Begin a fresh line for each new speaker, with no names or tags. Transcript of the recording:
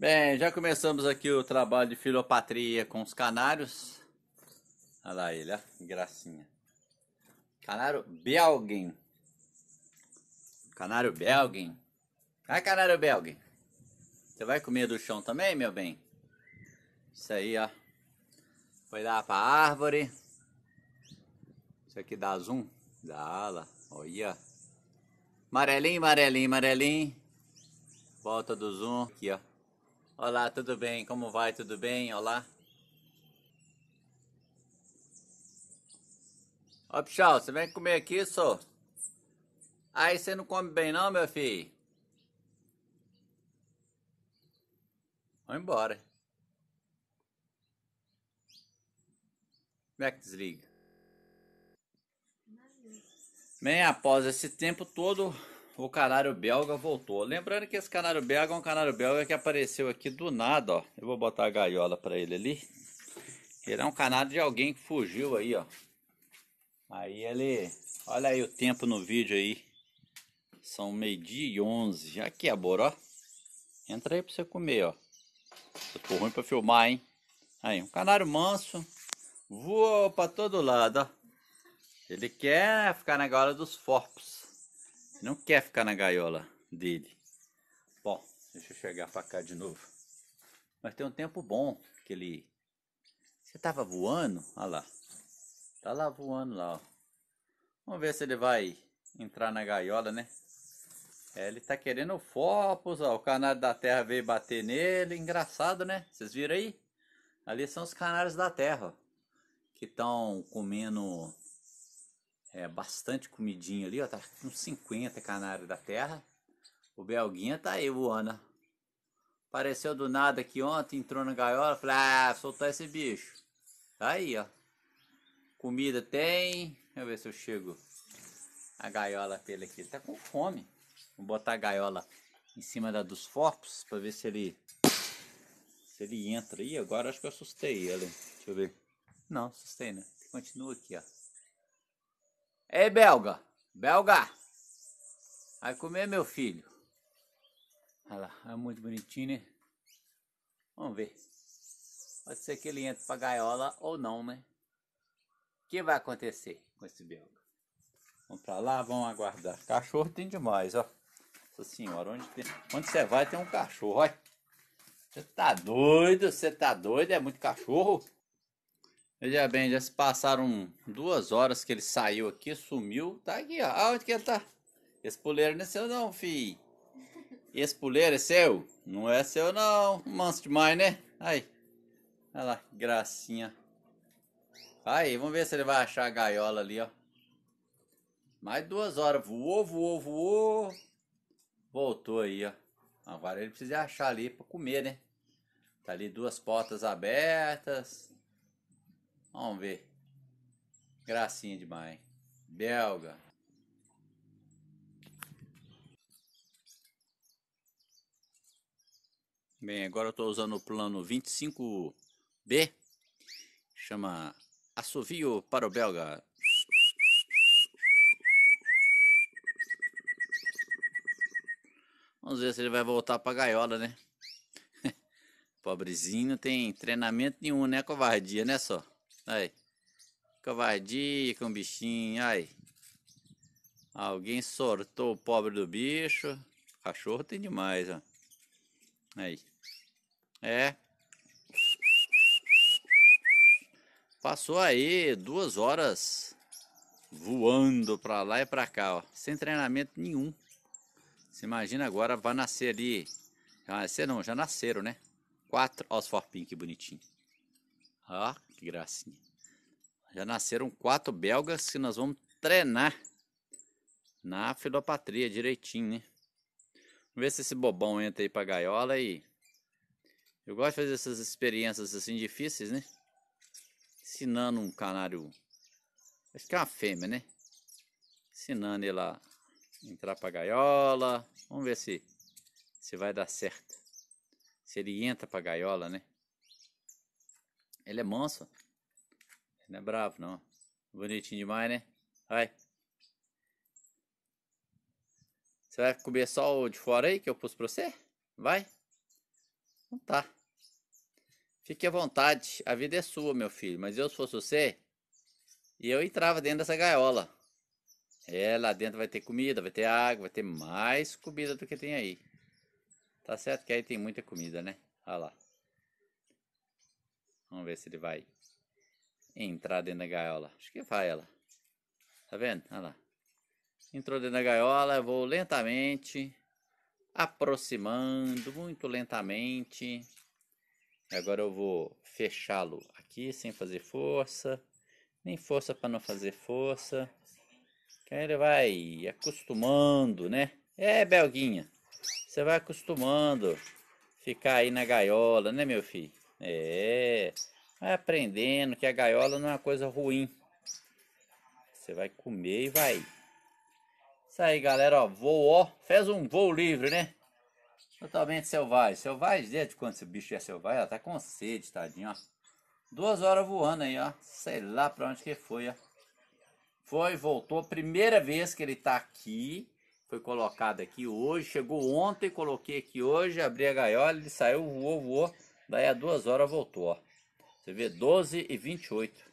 Bem, já começamos aqui o trabalho de filopatria com os canários. Olha lá ele, ó, que gracinha. Canário Belguin. Canário Belguin. Vai, canário Belguin. Você vai comer do chão também, meu bem? Isso aí, ó. Foi lá pra árvore. Isso aqui dá zoom. Dá, lá. Olha. Amarelinho, amarelinho, amarelinho. Volta do zoom. Aqui, ó. Olá, tudo bem? Como vai? Tudo bem? Olá. Ó, pessoal, você vem comer aqui, só? Aí você não come bem não, meu filho? Vamos embora. Como é que desliga? Bem, após esse tempo todo, o canário belga voltou. Lembrando que esse canário belga é um canário belga que apareceu aqui do nada, ó. Eu vou botar a gaiola para ele ali. Ele é um canário de alguém que fugiu aí, ó. Aí ele... Olha aí o tempo no vídeo aí. São meio-dia e onze. Aqui, é amor, ó. Entra aí para você comer, ó. Ficou ruim para filmar, hein? Aí, um canário manso. Voa para todo lado, ó. Ele quer ficar na gaiola dos forpos. Não quer ficar na gaiola dele. Bom, deixa eu chegar pra cá de novo. Mas tem um tempo bom que ele... Você tava voando? Olha lá. Tá lá voando lá, ó. Vamos ver se ele vai entrar na gaiola, né? É, ele tá querendo Fopos, ó. O canário da terra veio bater nele. Engraçado, né? Vocês viram aí? Ali são os canários da terra, ó, Que estão comendo é, bastante comidinha ali, ó. Tá com 50 canários da terra. O Belguinha tá aí voando. Apareceu do nada aqui ontem, entrou na gaiola. Falei, ah, soltar esse bicho. Tá aí, ó. Comida tem. Deixa eu ver se eu chego a gaiola pra ele aqui. Ele tá com fome. Vou botar a gaiola em cima da, dos focos pra ver se ele... Se ele entra aí. Agora acho que eu assustei ele. Deixa eu ver. Não, assustei, né? Continua aqui, ó. Ei, belga! Belga! Vai comer, meu filho. Olha lá, é muito bonitinho, né? Vamos ver. Pode ser que ele entre pra gaiola ou não, né? O que vai acontecer com esse belga? Vamos pra lá, vamos aguardar. Cachorro tem demais, ó. Nossa senhora, onde, tem, onde você vai tem um cachorro, ó. Você tá doido, você tá doido, é muito cachorro. Veja bem, já se passaram duas horas que ele saiu aqui, sumiu. Tá aqui, ó. Ah, onde que ele tá? Esse puleiro não é seu não, fi. Esse puleiro é seu? Não é seu não. Manso demais, né? Aí. Olha lá, que gracinha. Aí, vamos ver se ele vai achar a gaiola ali, ó. Mais duas horas. Voou, voou, voou. Voltou aí, ó. Agora ele precisa achar ali pra comer, né? Tá ali duas portas abertas. Vamos ver. Gracinha demais. Belga. Bem, agora eu estou usando o plano 25B. Chama assovio para o belga. Vamos ver se ele vai voltar para a gaiola, né? Pobrezinho não tem treinamento nenhum, né? Covardia, né só? Aí. Covardia com o bichinho. Aí. Alguém sortou o pobre do bicho. Cachorro tem demais, ó. Aí. É. Passou aí duas horas voando pra lá e pra cá, ó. Sem treinamento nenhum. Você imagina agora, vai nascer ali. Já nascer não, já nasceram, né? Quatro. Ó os forpinhos, que bonitinho. Ó, que gracinha. Já nasceram quatro belgas que nós vamos treinar na filopatria direitinho, né? Vamos ver se esse bobão entra aí pra gaiola e... Eu gosto de fazer essas experiências assim difíceis, né? Ensinando um canário... Acho que é uma fêmea, né? Ensinando ele a entrar pra gaiola. Vamos ver se, se vai dar certo. Se ele entra pra gaiola, né? Ele é manso. Ele não é bravo, não. Bonitinho demais, né? Vai. Você vai comer só o de fora aí que eu pus pra você? Vai. Não tá. Fique à vontade. A vida é sua, meu filho. Mas eu, se fosse você, eu entrava dentro dessa gaiola. É, lá dentro vai ter comida, vai ter água, vai ter mais comida do que tem aí. Tá certo que aí tem muita comida, né? Olha lá. Vamos ver se ele vai entrar dentro da gaiola. Acho que vai ela. Tá vendo? Olha lá. Entrou dentro da gaiola, eu vou lentamente aproximando, muito lentamente. Agora eu vou fechá-lo aqui sem fazer força, nem força para não fazer força. Que aí ele vai acostumando, né? É, Belguinha, você vai acostumando ficar aí na gaiola, né, meu filho? É, vai aprendendo que a gaiola não é uma coisa ruim. Você vai comer e vai. Isso aí, galera, ó, voo, ó, fez um voo livre, né? Totalmente selvagem. Selvagem desde quando esse bicho é selvagem, ela tá com sede, tadinho, ó. Duas horas voando aí, ó. Sei lá pra onde que foi, ó. Foi, voltou. Primeira vez que ele tá aqui. Foi colocado aqui hoje. Chegou ontem, coloquei aqui hoje. Abri a gaiola, ele saiu, voou, voou. Daí a duas horas voltou, ó. Você vê 12 e 28.